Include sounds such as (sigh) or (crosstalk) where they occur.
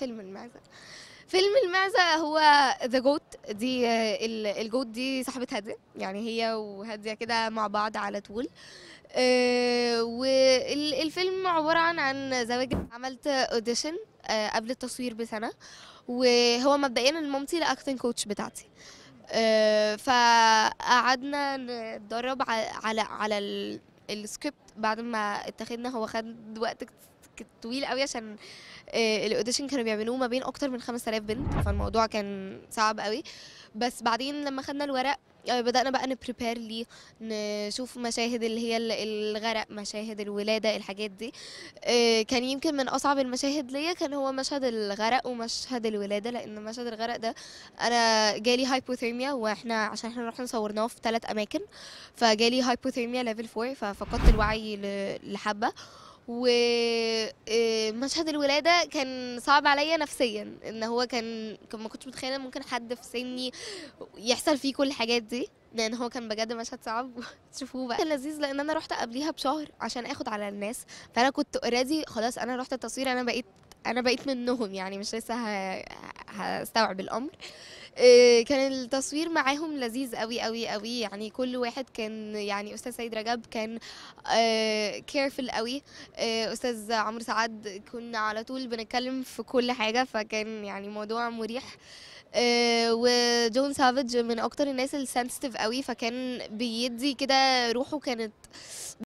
فيلم المعزة فيلم المعزة هو ذا جوت دي الجوت دي صاحبة هادية يعني هي وهادية كده مع بعض على طول آه، والفيلم عبارة عن عن زواج عملت اوديشن آه، قبل التصوير بسنة وهو مبدئيا لمامتي الاكتنج كوتش بتاعتي آه، فقعدنا نتدرب على على السكريبت بعد ما اتخذنا هو خد وقت كانت طويل قوي عشان آه، الاوديشن كانوا بيعملوه ما بين اكتر من 5000 بنت فالموضوع كان صعب قوي بس بعدين لما خدنا الورق آه، بدأنا بقى نبريبير ليه نشوف مشاهد اللي هي الغرق مشاهد الولادة الحاجات دي آه، كان يمكن من أصعب المشاهد ليا كان هو مشهد الغرق ومشهد الولادة لأن مشهد الغرق ده أنا جالي هايبوثيرميا وإحنا عشان إحنا رحنا صورناه في ثلاث أماكن فجالي هايبوثيرميا ليفل 4 ففقدت الوعي لحبة ومشهد آه، الولاده كان صعب عليا نفسيا ان هو كان ما كنتش متخيله ممكن حد في سني يحصل فيه كل الحاجات دي لان هو كان بجد مشهد صعب تشوفوه (laughs) بقى كان لذيذ لان انا رحت قبليها بشهر عشان اخد على الناس فانا كنت اوريدي خلاص انا رحت التصوير انا بقيت انا بقيت منهم يعني مش لسه هستوعب الامر آه، كان التصوير معاهم لذيذ قوي قوي قوي يعني كل واحد كان يعني استاذ سيد رجب كان كيرفل آه، قوي آه، استاذ عمرو سعد كنا على طول بنتكلم في كل حاجه فكان يعني موضوع مريح وجون سافيج من اكتر الناس السنسيتيف قوي فكان بيدي كده روحه كانت